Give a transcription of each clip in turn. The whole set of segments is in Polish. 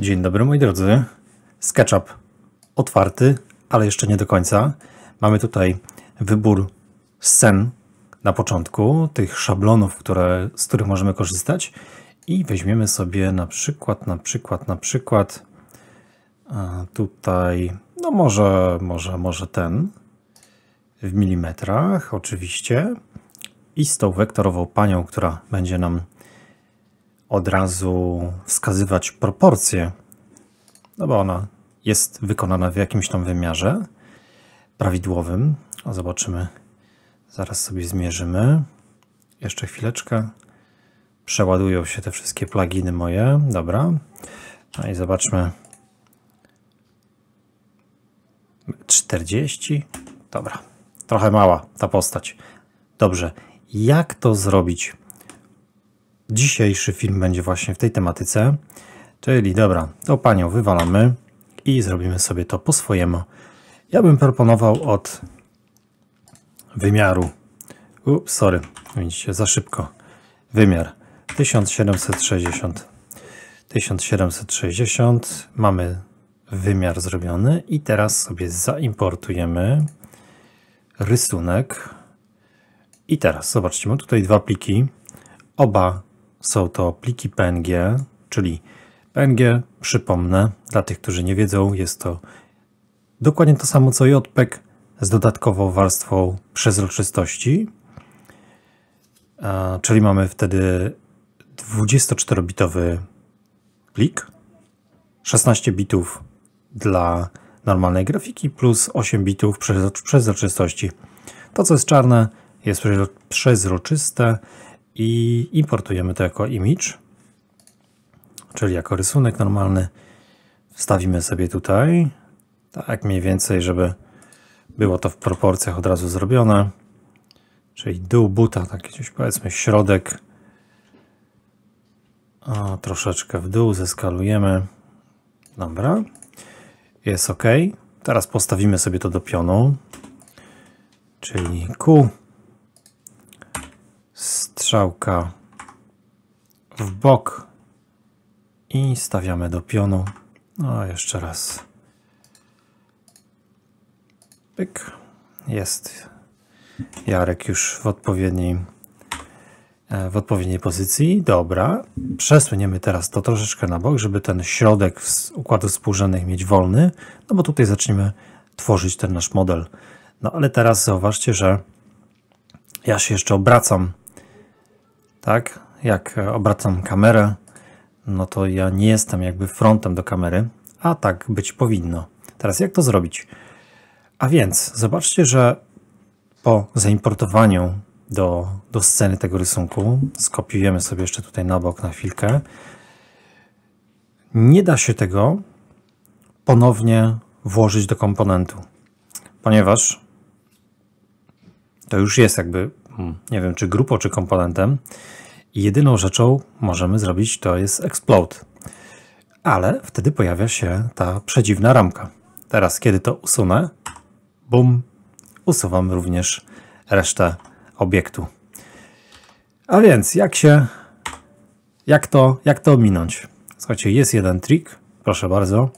Dzień dobry moi drodzy. SketchUp otwarty, ale jeszcze nie do końca. Mamy tutaj wybór scen na początku, tych szablonów, które, z których możemy korzystać i weźmiemy sobie na przykład, na przykład, na przykład tutaj, no może, może, może ten w milimetrach oczywiście i z tą wektorową panią, która będzie nam od razu wskazywać proporcje, no bo ona jest wykonana w jakimś tam wymiarze prawidłowym. O, zobaczymy, zaraz sobie zmierzymy. Jeszcze chwileczkę. Przeładują się te wszystkie pluginy moje. Dobra. No i zobaczmy. 40. Dobra. Trochę mała ta postać. Dobrze. Jak to zrobić? Dzisiejszy film będzie właśnie w tej tematyce. Czyli dobra, to panią wywalamy i zrobimy sobie to po swojemu. Ja bym proponował od wymiaru. Ups, sorry, widzicie, za szybko. Wymiar 1760. 1760. Mamy wymiar zrobiony i teraz sobie zaimportujemy rysunek. I teraz zobaczcie, mam tutaj dwa pliki. Oba są to pliki PNG, czyli PNG, przypomnę, dla tych, którzy nie wiedzą, jest to dokładnie to samo co JPEG z dodatkową warstwą przezroczystości, czyli mamy wtedy 24-bitowy plik, 16 bitów dla normalnej grafiki plus 8 bitów przezroczystości. To, co jest czarne, jest przezroczyste, i importujemy to jako image, czyli jako rysunek normalny. Wstawimy sobie tutaj, tak mniej więcej, żeby było to w proporcjach od razu zrobione. Czyli dół buta, tak gdzieś powiedzmy środek. O, troszeczkę w dół zeskalujemy. Dobra, jest ok. Teraz postawimy sobie to do pionu, czyli Q strzałka w bok i stawiamy do pionu. No, jeszcze raz. Pyk. Jest Jarek już w odpowiedniej, e, w odpowiedniej pozycji. Dobra. Przesuniemy teraz to troszeczkę na bok, żeby ten środek układu współrzędnych mieć wolny, no bo tutaj zaczniemy tworzyć ten nasz model. No ale teraz zauważcie, że ja się jeszcze obracam tak? Jak e, obracam kamerę, no to ja nie jestem jakby frontem do kamery, a tak być powinno. Teraz jak to zrobić? A więc zobaczcie, że po zaimportowaniu do, do sceny tego rysunku, skopiujemy sobie jeszcze tutaj na bok na chwilkę, nie da się tego ponownie włożyć do komponentu, ponieważ to już jest jakby nie wiem, czy grupą, czy komponentem. I jedyną rzeczą możemy zrobić to jest explode. Ale wtedy pojawia się ta przedziwna ramka. Teraz, kiedy to usunę, bum, usuwam również resztę obiektu. A więc, jak się, jak to, jak to ominąć? Słuchajcie, jest jeden trik, proszę bardzo.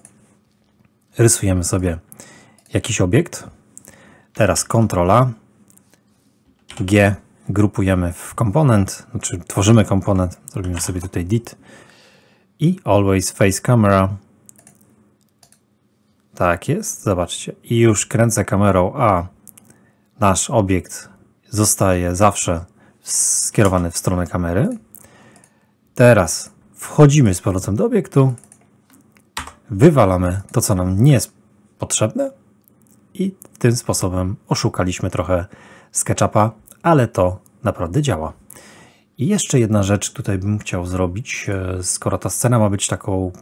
Rysujemy sobie jakiś obiekt. Teraz kontrola, G grupujemy w komponent, znaczy tworzymy komponent, zrobimy sobie tutaj dit i always face camera. Tak jest, zobaczcie. I już kręcę kamerą, a nasz obiekt zostaje zawsze skierowany w stronę kamery. Teraz wchodzimy z powrotem do obiektu, wywalamy to, co nam nie jest potrzebne i tym sposobem oszukaliśmy trochę SketchUpa ale to naprawdę działa. I jeszcze jedna rzecz tutaj bym chciał zrobić, e, skoro ta scena ma być taką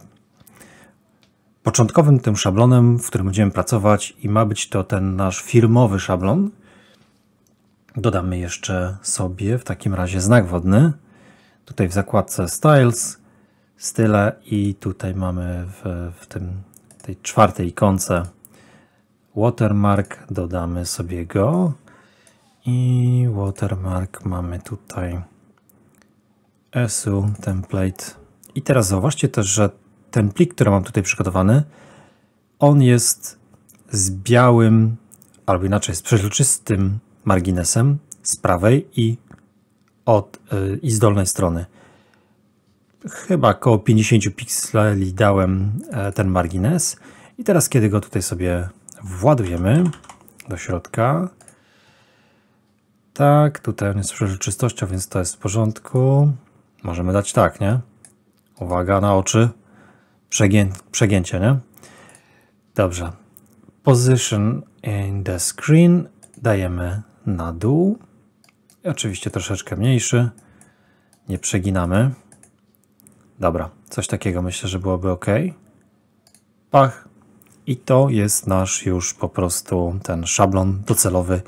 początkowym tym szablonem, w którym będziemy pracować i ma być to ten nasz firmowy szablon. Dodamy jeszcze sobie w takim razie znak wodny. Tutaj w zakładce Styles, Style i tutaj mamy w, w tym, tej czwartej ikonce Watermark. Dodamy sobie go i watermark mamy tutaj SU template. I teraz zauważcie też, że ten plik, który mam tutaj przygotowany, on jest z białym, albo inaczej z przeźroczystym marginesem z prawej i, od, yy, i z dolnej strony. Chyba około 50 pikseli dałem e, ten margines. I teraz, kiedy go tutaj sobie władujemy do środka, tak, tutaj on jest przeżyczystością, więc to jest w porządku. Możemy dać tak, nie? Uwaga na oczy. Przegię przegięcie, nie? Dobrze. Position in the screen dajemy na dół. I oczywiście troszeczkę mniejszy. Nie przeginamy. Dobra, coś takiego myślę, że byłoby ok. Pach. I to jest nasz już po prostu ten szablon docelowy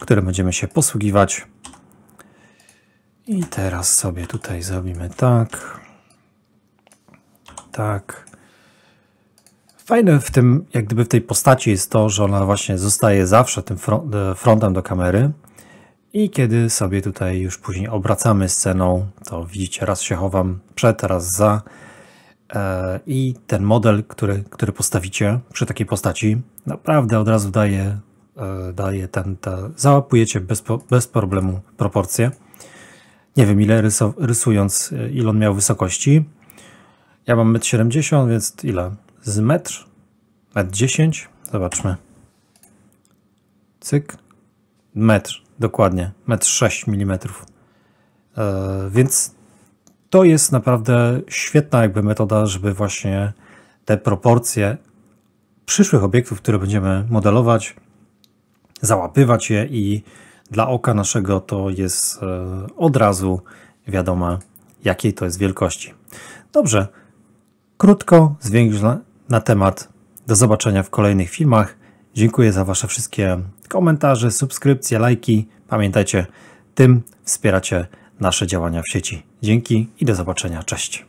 którym będziemy się posługiwać. I teraz sobie tutaj zrobimy tak. Tak. Fajne w tym, jak gdyby w tej postaci jest to, że ona właśnie zostaje zawsze tym e, frontem do kamery. I kiedy sobie tutaj już później obracamy sceną, to widzicie, raz się chowam przed, raz za. E, I ten model, który, który postawicie przy takiej postaci, naprawdę od razu daje E, daje ten, te, załapujecie bez, bez problemu proporcje. Nie wiem ile rysu, rysując, e, ile on miał wysokości. Ja mam 1,70 m, więc ile? Z metr? met dziesięć Zobaczmy. Cyk. Metr, dokładnie. Metr sześć mm. Yy, więc to jest naprawdę świetna jakby metoda, żeby właśnie te proporcje przyszłych obiektów, które będziemy modelować, załapywać je i dla oka naszego to jest e, od razu wiadoma, jakiej to jest wielkości. Dobrze, krótko, zwięźle na temat. Do zobaczenia w kolejnych filmach. Dziękuję za Wasze wszystkie komentarze, subskrypcje, lajki. Pamiętajcie, tym wspieracie nasze działania w sieci. Dzięki i do zobaczenia. Cześć.